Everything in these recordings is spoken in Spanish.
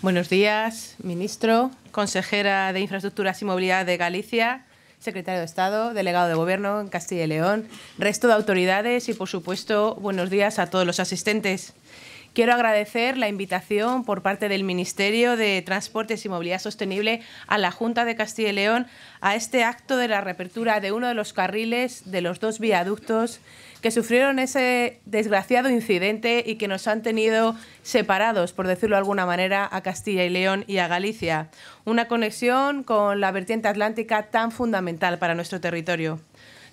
Buenos días, ministro, consejera de Infraestructuras y Movilidad de Galicia, secretario de Estado, delegado de Gobierno en Castilla y León, resto de autoridades y, por supuesto, buenos días a todos los asistentes. Quiero agradecer la invitación por parte del Ministerio de Transportes y Movilidad Sostenible a la Junta de Castilla y León a este acto de la reapertura de uno de los carriles de los dos viaductos que sufrieron ese desgraciado incidente y que nos han tenido separados, por decirlo de alguna manera, a Castilla y León y a Galicia. Una conexión con la vertiente atlántica tan fundamental para nuestro territorio.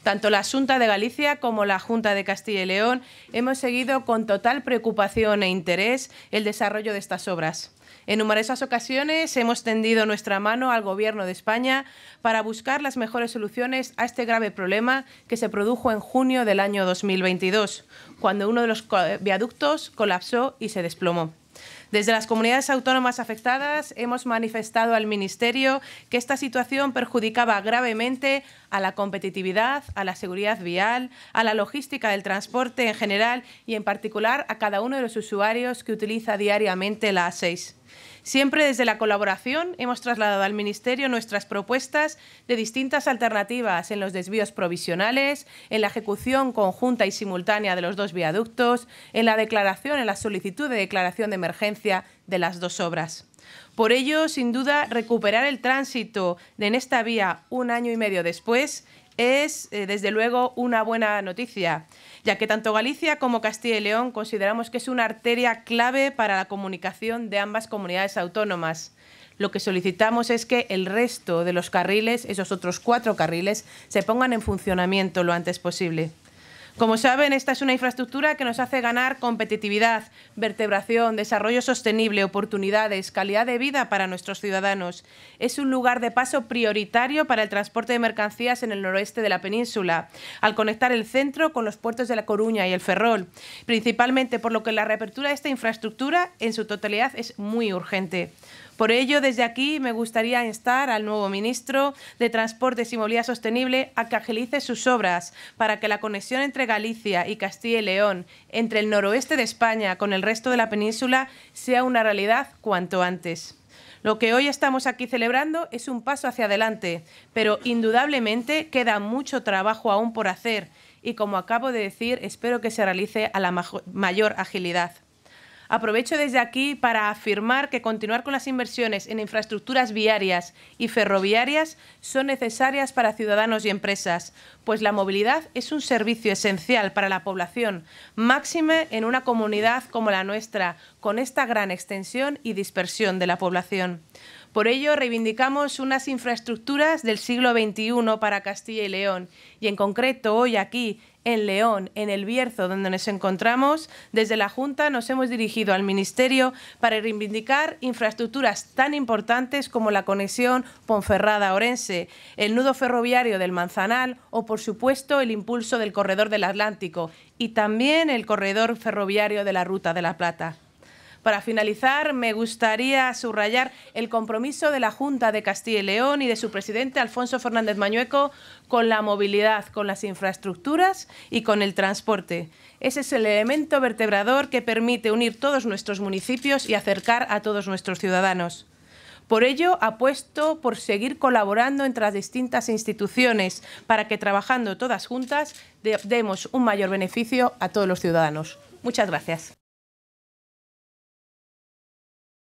Tanto la Junta de Galicia como la Junta de Castilla y León hemos seguido con total preocupación e interés el desarrollo de estas obras. En numerosas ocasiones hemos tendido nuestra mano al Gobierno de España para buscar las mejores soluciones a este grave problema que se produjo en junio del año 2022, cuando uno de los viaductos colapsó y se desplomó. Desde las comunidades autónomas afectadas hemos manifestado al Ministerio que esta situación perjudicaba gravemente a la competitividad, a la seguridad vial, a la logística del transporte en general y en particular a cada uno de los usuarios que utiliza diariamente la A6. Siempre desde la colaboración hemos trasladado al Ministerio nuestras propuestas de distintas alternativas en los desvíos provisionales, en la ejecución conjunta y simultánea de los dos viaductos, en la declaración, en la solicitud de declaración de emergencia de las dos obras. Por ello, sin duda, recuperar el tránsito en esta vía un año y medio después es, eh, desde luego, una buena noticia ya que tanto Galicia como Castilla y León consideramos que es una arteria clave para la comunicación de ambas comunidades autónomas. Lo que solicitamos es que el resto de los carriles, esos otros cuatro carriles, se pongan en funcionamiento lo antes posible. Como saben, esta es una infraestructura que nos hace ganar competitividad, vertebración, desarrollo sostenible, oportunidades, calidad de vida para nuestros ciudadanos. Es un lugar de paso prioritario para el transporte de mercancías en el noroeste de la península, al conectar el centro con los puertos de La Coruña y el Ferrol, principalmente por lo que la reapertura de esta infraestructura en su totalidad es muy urgente. Por ello, desde aquí me gustaría instar al nuevo ministro de Transportes y Movilidad Sostenible a que agilice sus obras para que la conexión entre Galicia y Castilla y León, entre el noroeste de España con el resto de la península, sea una realidad cuanto antes. Lo que hoy estamos aquí celebrando es un paso hacia adelante, pero indudablemente queda mucho trabajo aún por hacer y como acabo de decir, espero que se realice a la mayor agilidad. Aprovecho desde aquí para afirmar que continuar con las inversiones en infraestructuras viarias y ferroviarias son necesarias para ciudadanos y empresas, pues la movilidad es un servicio esencial para la población, máxime en una comunidad como la nuestra, con esta gran extensión y dispersión de la población. Por ello, reivindicamos unas infraestructuras del siglo XXI para Castilla y León, y en concreto hoy aquí, en León, en El Bierzo, donde nos encontramos, desde la Junta nos hemos dirigido al Ministerio para reivindicar infraestructuras tan importantes como la conexión Ponferrada-Orense, el nudo ferroviario del Manzanal o, por supuesto, el impulso del corredor del Atlántico y también el corredor ferroviario de la Ruta de la Plata. Para finalizar, me gustaría subrayar el compromiso de la Junta de Castilla y León y de su presidente Alfonso Fernández Mañueco con la movilidad, con las infraestructuras y con el transporte. Ese es el elemento vertebrador que permite unir todos nuestros municipios y acercar a todos nuestros ciudadanos. Por ello, apuesto por seguir colaborando entre las distintas instituciones para que trabajando todas juntas demos un mayor beneficio a todos los ciudadanos. Muchas gracias.